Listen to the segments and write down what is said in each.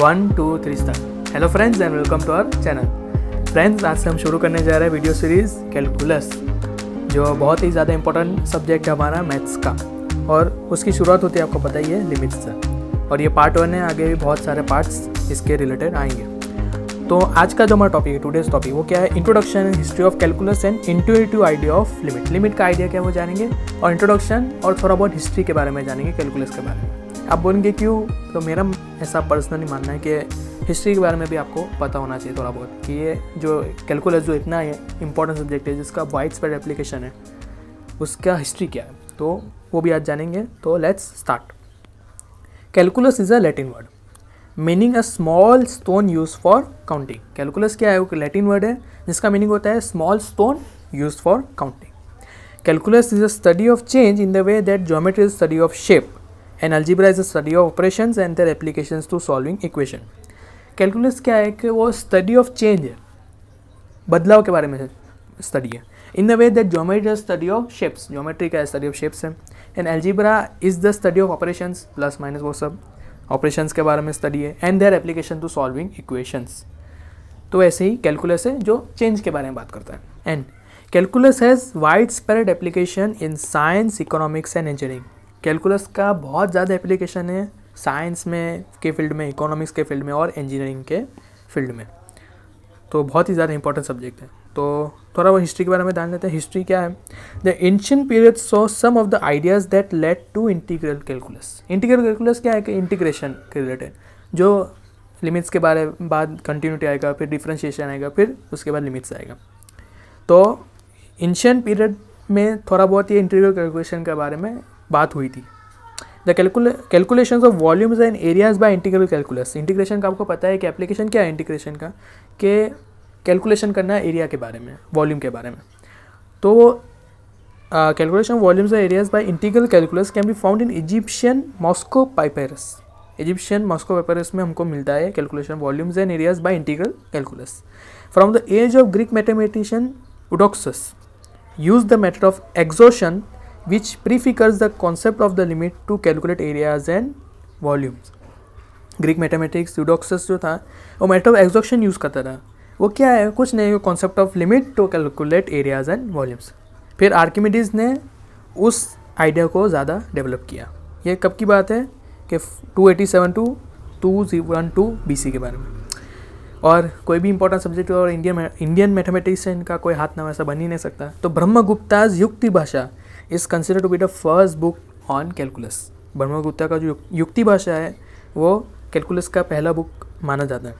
one two three star hello friends and welcome to our channel friends आज से हम शुरू करने जा रहे हैं वीडियो सीरीज़ कैलकुलस जो बहुत ही ज़्यादा इंपॉर्टेंट सब्जेक्ट है हमारा मैथ्स का और उसकी शुरुआत होती है आपको पता ही है लिमिट्स से और ये पार्ट वन है आगे भी बहुत सारे पार्ट्स इसके रिलेटेड आएंगे तो आज का जो हमारा टॉपिक है डेज टॉपिक वो क्या है introduction history of calculus and intuitive idea of limit limit का आइडिया क्या है वो जानेंगे और इंट्रोडक्शन और थोड़ा बहुत हिस्ट्री के बारे में जानेंगे कैलकुलस के बारे में आप बोलेंगे क्यों तो मेरा ऐसा पर्सनली मानना है कि हिस्ट्री के बारे में भी आपको पता होना चाहिए थोड़ा बहुत कि ये जो कैलकुलस जो इतना इंपॉर्टेंट सब्जेक्ट है जिसका वाइड स्प्रेड एप्लीकेशन है उसका हिस्ट्री क्या है तो वो भी आज जानेंगे तो let's start calculus is a Latin word meaning a small stone use for counting calculus क्या है वो लैटिन वर्ड है जिसका मीनिंग होता है small stone use for counting calculus is a study of change in the way that geometry is study of shape and algebra is a study of operation and their application to solving equation calculus क्या है कि वो study of change है बदलाव के बारे में study है in the way that geometry is study of shapes geometry का स्टडी ऑफ शेप्स है and algebra is the study of operation plus minus वो सब ऑपरेशन के बारे में स्टडी है and their application to solving equations तो ऐसे ही कैलकुलस है जो चेंज के बारे में बात करता है and calculus has widespread application in science economics and engineering calculus का बहुत ज़्यादा एप्लीकेशन है साइंस में के फील्ड में इकोनॉमिक्स के फील्ड में और इंजीनियरिंग के फील्ड में तो बहुत ही ज़्यादा इंपॉर्टेंट सब्जेक्ट है तो थोड़ा वो हिस्ट्री के बारे में जान लेते हैं हिस्ट्री क्या है the ancient period so some of the ideas that led to integral calculus integral calculus क्या है कि इंटीग्रेशन के रिलेटेड जो लिमिट्स के बारे बाद कंटिन्यूटी आएगा फिर डिफ्रेंशिएशन आएगा फिर उसके बाद लिमिट्स आएगा तो एंशियन पीरियड में थोड़ा बहुत ये इंटीग्रल कैलकुलेशन के बारे में बात हुई थी the calculation of volumes and areas by integral calculus integration का आपको पता है कि एप्लीकेशन क्या है इंटीग्रेशन का कि कैलकुलेशन करना है एरिया के बारे में वॉल्यूम के बारे में तो calculation volumes and areas by integral calculus can be found in Egyptian Moscow papyrus Egyptian Moscow papyrus में हमको मिलता है calculation volumes and areas by integral calculus from the age of Greek mathematician Eudoxus use the method of exhaustion which prefigures the concept of the limit to calculate areas and volumes Greek mathematics Eudoxus जो था वो method of एक्जॉक्शन use करता था वो क्या है कुछ नहीं concept of limit to calculate areas and volumes फिर आर्किमिडीज़ ने उस आइडिया को ज़्यादा डेवलप किया ये कब की बात है कि 287 to two two one B C के बारे में और कोई भी इंपॉर्टेंट सब्जेक्ट और इंडियन इंडियन मैथमेटिक्स का कोई हाथ ना वैसा बन ही नहीं सकता तो Brahmagupta's Yukti Bhasha is considered to be the first book on calculus Brahmagupta का जो युक्ति भाषा है वो कैलकुलस का पहला बुक माना जाता है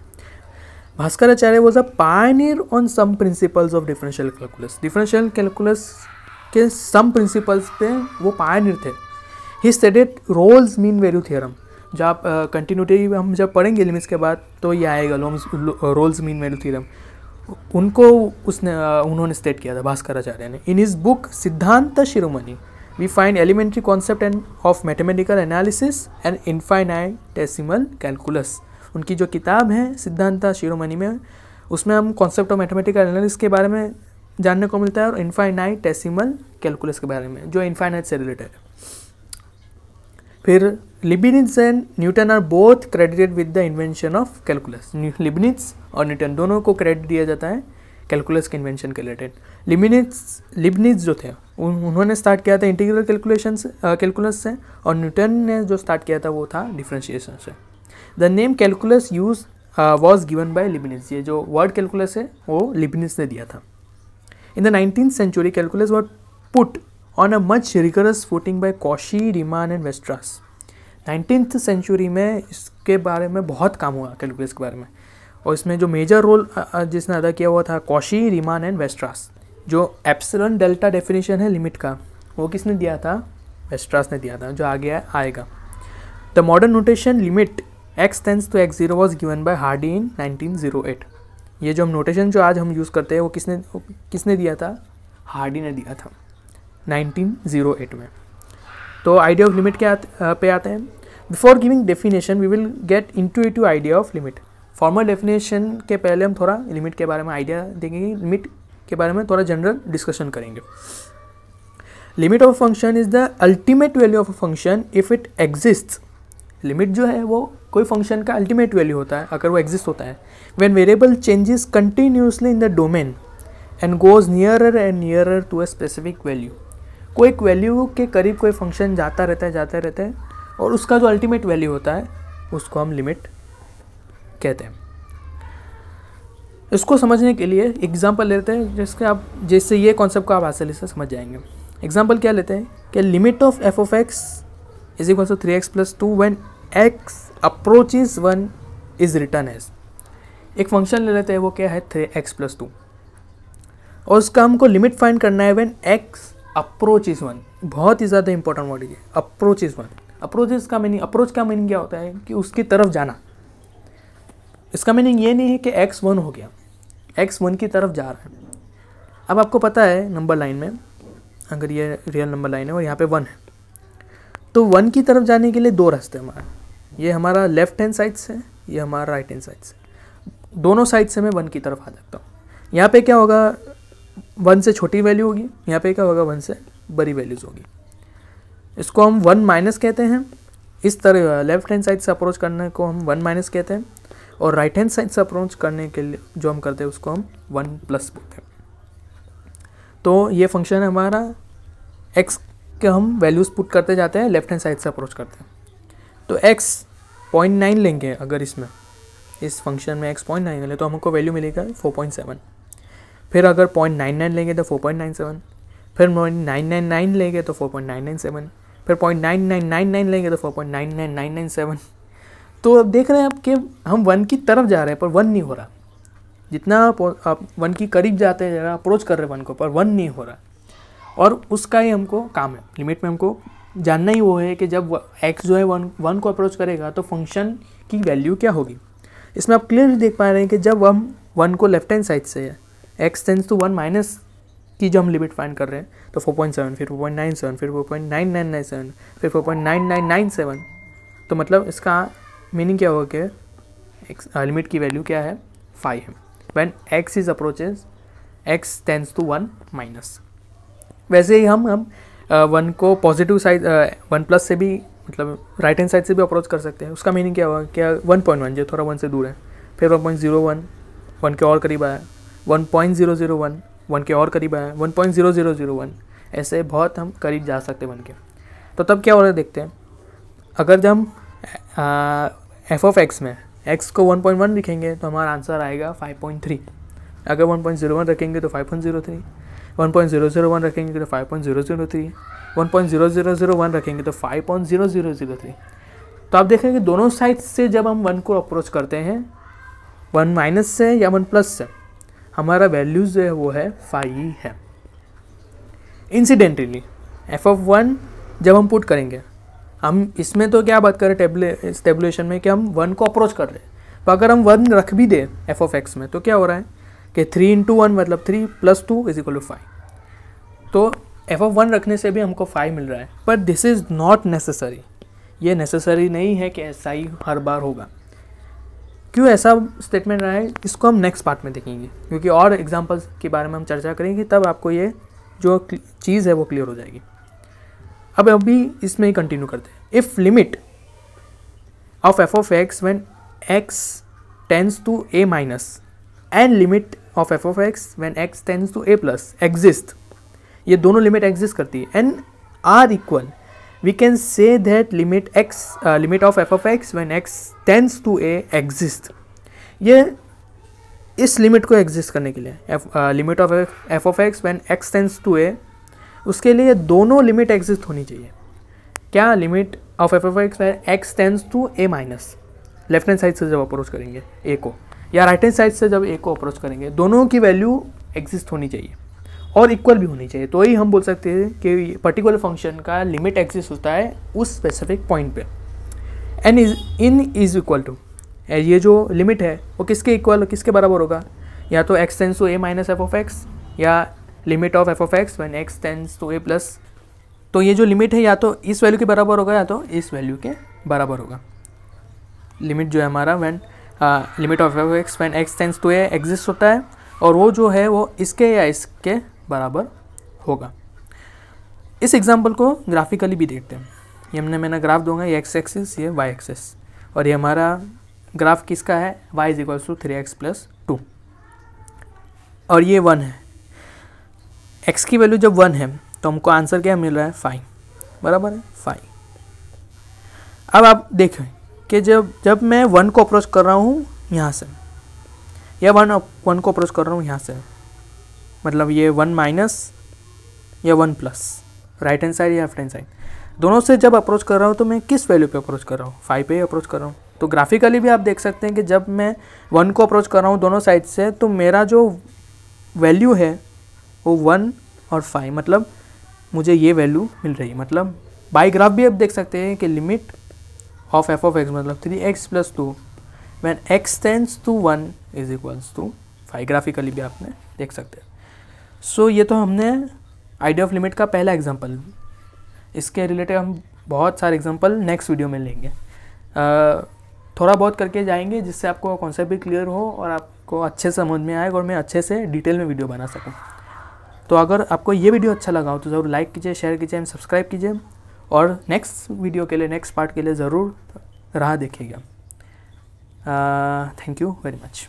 Bhaskaracharya was a pioneer on some principles of differential calculus differential calculus के सम प्रिंसिपल्स पे वो पायनियर थे ही studied Rolle's mean value theorem जब कंटिन्यूटी हम जब पढ़ेंगे लिमिट्स के बाद तो ये आएगा लोम्स रोल्स मीन वैल्यू थियरम उनको उसने उन्होंने स्टेट किया था भास्कराचार्य ने इन his book Siddhanta Shiromani find elementary concept and of mathematical analysis and and infinitesimal calculus उनकी जो किताब है सिद्धांत शिरोमणि में उसमें हम कॉन्सेप्ट ऑफ मैथमेटिकल एनालिसिस के बारे में जानने को मिलता है और इन्फाइनाइटेसिमल कैलकुलस के बारे में जो इन्फाइनाइट से रिलेटेड है फिर Leibniz and Newton are both credited with the invention of calculus Leibniz और न्यूटन दोनों को क्रेडिट दिया जाता है कैलकुलस के इन्वेंशन के रिलेटेड लिबिनिट्स लिबनिज जो थे उन, उन्होंने स्टार्ट किया था इंटीग्रल कैलकुलेशन कैलकुलस से और न्यूटन ने जो स्टार्ट किया था वो था डिफ्रेंशिएशन से the name calculus use was given by Leibniz ये जो वर्ड कैलकुलस है वो लिबिनिट्स ने दिया था in the nineteen century calculus was put on a much rigorous footing by Cauchy Riemann and Weierstrass nineteenth century में इसके बारे में बहुत काम हुआ कैलकुलस के बारे में और इसमें जो मेजर रोल जिसने अदा किया हुआ था कौशी रिमान एंड वेस्ट्रास जो एप्सलन डेल्टा डेफिनेशन है लिमिट का वो किसने दिया था वेस्ट्रास ने दिया था जो आगे आएगा the modern notation limit x tends to x zero was given by Hardy in nineteen zero eight ये जो हम नोटेशन जो आज हम यूज़ करते हैं वो किसने किसने दिया था हार्डी ने दिया था 1908 में तो आइडिया ऑफ लिमिट के पे आते हैं before giving definition we will get intuitive idea of limit formal definition के पहले हम थोड़ा लिमिट के बारे में आइडिया देंगे लिमिट के बारे में थोड़ा जनरल डिस्कशन करेंगे limit of function is the ultimate value of a function if it exist limit जो है वो कोई फंक्शन का अल्टीमेट वैल्यू होता है अगर वो एग्जिस्ट होता है when variable changes continuously in the domain and goes nearer and nearer to a specific value कोई एक वैल्यू के करीब कोई फंक्शन जाता रहता है जाता रहता है और उसका जो अल्टीमेट वैल्यू होता है उसको हम लिमिट कहते हैं इसको समझने के लिए एग्जाम्पल लेते हैं जिसके आप जैसे ये कॉन्सेप्ट को आप आसानी से समझ जाएंगे एग्जाम्पल क्या लेते हैं कि limit of F of x is equal to three x plus two when x approaches one is written as एक फंक्शन ले लेते हैं वो क्या है थ्री एक्स प्लस टू और उसका हमको लिमिट फाइंड करना है when x approaches one बहुत ही ज़्यादा इंपॉर्टेंट वर्ड ये अप्रोच इज़ वन अप्रोच का मीनिंग अप्रोच का मीनिंग क्या होता है कि उसकी तरफ जाना इसका मीनिंग ये नहीं है कि एक्स वन हो गया एक्स वन की तरफ जा रहा है अब आपको पता है नंबर लाइन में अगर ये रियल नंबर लाइन है और यहाँ पे वन है तो वन की तरफ जाने के लिए दो रास्ते हमारे ये हमारा लेफ्ट हैंड साइड से ये हमारा राइट हैंड साइड से दोनों साइड से मैं वन की तरफ आ सकता हूँ यहाँ पे क्या होगा वन से छोटी वैल्यू होगी यहाँ पे क्या होगा वन से बड़ी वैल्यूज़ होगी इसको हम वन माइनस कहते हैं इस तरह लेफ्ट हैंड साइड से अप्रोच करने को हम वन माइनस कहते हैं और राइट हैंड साइड से अप्रोच करने के लिए जो हम करते हैं उसको हम वन प्लस बोलते हैं तो ये फंक्शन है हमारा एक्स के हम वैल्यूज़ पुट करते जाते हैं लेफ्ट हैंड साइड से अप्रोच करते हैं तो एक्स पॉइंट नाइन लेंगे अगर इसमें इस फंक्शन में एक्स पॉइंट नाइन ले तो हमको वैल्यू मिलेगा फोर पॉइंट सेवन फिर अगर पॉइंट नाइन नाइन लेंगे तो फोर पॉइंट नाइन सेवन फिर पॉइंट नाइन नाइन नाइन लेंगे तो four point nine nine seven फिर point nine nine nine nine लेंगे तो four point nine nine nine nine seven तो अब देख रहे हैं आप कि हम वन की तरफ जा रहे हैं पर वन नहीं हो रहा जितना आप, वन की करीब जाते हैं ज़रा अप्रोच कर रहे हैं वन को पर वन नहीं हो रहा और उसका ही हमको काम है लिमिट में हमको जानना ही वो है कि जब एक्स जो है वन वन को अप्रोच करेगा तो फंक्शन की वैल्यू क्या होगी इसमें आप क्लियरली देख पा रहे हैं कि जब हम वन को लेफ्ट हैंड साइड से x tends to one minus की जो हम लिमिट फाइंड कर रहे हैं तो फोर पॉइंट सेवन फिर फोर पॉइंट नाइन सेवन फिर four point nine nine nine seven फिर four point nine nine nine seven तो मतलब इसका मीनिंग क्या होगा कि लिमिट uh, की वैल्यू क्या है फाइव है when x is approaches x tends to one minus वैसे ही हम हम वन uh, को पॉजिटिव साइड वन प्लस से भी मतलब राइट हैंड साइड से भी अप्रोच कर सकते हैं उसका मीनिंग क्या होगा क्या वन पॉइंट वन जो थोड़ा वन से दूर है फिर one point zero one one के और करीब आया one point zero zero one one के और करीब आया one point zero zero zero one ऐसे बहुत हम करीब जा सकते वन के तो तब क्या हो रहा है देखते हैं अगर जब हम एफ ऑफ एक्स में एक्स को वन पॉइंट वन लिखेंगे तो हमारा आंसर आएगा फाइव पॉइंट थ्री अगर वन पॉइंट ज़ीरो वन रखेंगे तो five point zero three one point zero zero one रखेंगे तो five point zero zero three one point zero zero zero one रखेंगे तो five point zero zero zero three तो आप देखेंगे दोनों साइड से जब हम वन को अप्रोच करते हैं वन माइनस से या वन प्लस से हमारा वैल्यूज़ जो है वो है फाइव है इंसिडेंटली एफ ऑफ वन जब हम पुट करेंगे हम इसमें तो क्या बात कर रहे हैं टेबुलेशन में कि हम वन को अप्रोच कर रहे हैं तो अगर हम वन रख भी दें एफ ऑफ एक्स में तो क्या हो रहा है कि थ्री इंटू वन मतलब three plus two is equal to five तो एफ ऑफ वन रखने से भी हमको फाइव मिल रहा है पर दिस इज़ नॉट नेसेसरी ये नेसेसरी नहीं है कि ऐसा ही हर बार होगा क्यों ऐसा स्टेटमेंट रहा है इसको हम नेक्स्ट पार्ट में देखेंगे क्योंकि और एग्जाम्पल्स के बारे में हम चर्चा करेंगे तब आपको ये जो चीज़ है वो क्लियर हो जाएगी अब अभी इसमें ही कंटिन्यू करते हैं if limit of F of x when x tends to A minus and limit of F of x when x tends to A plus exist ये दोनों लिमिट एग्जिस्ट करती है and are equal we can say that limit x limit of F of x when x tends to A exist ये इस limit को exist करने के लिए limit of F of x when x tends to a उसके लिए दोनों limit exist होनी चाहिए क्या limit of F of x when x tends to A minus left hand side से जब अप्रोच करेंगे ए को या राइट हैंड साइड से जब ए को अप्रोच करेंगे दोनों की वैल्यू एग्जिस्ट होनी चाहिए और इक्वल भी होनी चाहिए तो ही हम बोल सकते हैं कि पर्टिकुलर फंक्शन का लिमिट एक्सिस होता है उस स्पेसिफिक पॉइंट पे and is in is equal to ये जो लिमिट है वो किसके इक्वल किसके बराबर होगा या तो X tends to A minus F of X या limit of F of X when X tends to A plus तो ये जो लिमिट है या तो इस वैल्यू के बराबर होगा या तो इस वैल्यू के बराबर होगा लिमिट जो है हमारा when limit of F X when X tends to A exist होता है और वो जो है वो इसके या इसके बराबर होगा इस एग्ज़ाम्पल को ग्राफिकली भी देखते हैं ये हमने मैंने ग्राफ दूंगा ये एक्स एक्सिस ये वाई एक्सिस और ये हमारा ग्राफ किसका है Y is equals to three x plus two और ये वन है एक्स की वैल्यू जब वन है तो हमको आंसर क्या मिल रहा है फाइव बराबर है फाइव अब आप देखें कि जब जब मैं वन को अप्रोच कर रहा हूँ यहाँ से या वन वन को अप्रोच कर रहा हूँ यहाँ से मतलब ये वन माइनस या one plus right hand side या लेफ्ट हैंड साइड दोनों से जब अप्रोच कर रहा हूँ तो मैं किस वैल्यू पे अप्रोच कर रहा हूँ फाइव पे ही अप्रोच कर रहा हूँ तो ग्राफिकली भी आप देख सकते हैं कि जब मैं वन को अप्रोच कर रहा हूँ दोनों साइड से तो मेरा जो वैल्यू है वो वन और फाइव मतलब मुझे ये वैल्यू मिल रही है मतलब बाई ग्राफ भी आप देख सकते हैं कि limit of F of X मतलब three x plus two when X tends to one is equals to five graphically भी आपने देख सकते हैं सो so, ये तो हमने आइडिया ऑफ लिमिट का पहला एग्जाम्पल इसके रिलेटेड हम बहुत सारे एग्जाम्पल नेक्स्ट वीडियो में लेंगे uh, थोड़ा बहुत करके जाएंगे जिससे आपको कॉन्सेप्ट भी क्लियर हो और आपको अच्छे से समझ में आए और मैं अच्छे से डिटेल में वीडियो बना सकूँ तो अगर आपको ये वीडियो अच्छा लगा हो तो ज़रूर लाइक कीजिए शेयर कीजिए एंड सब्सक्राइब कीजिए और नेक्स्ट वीडियो के लिए नेक्स्ट पार्ट के लिए ज़रूर राह देखिएगा थैंक यू वेरी मच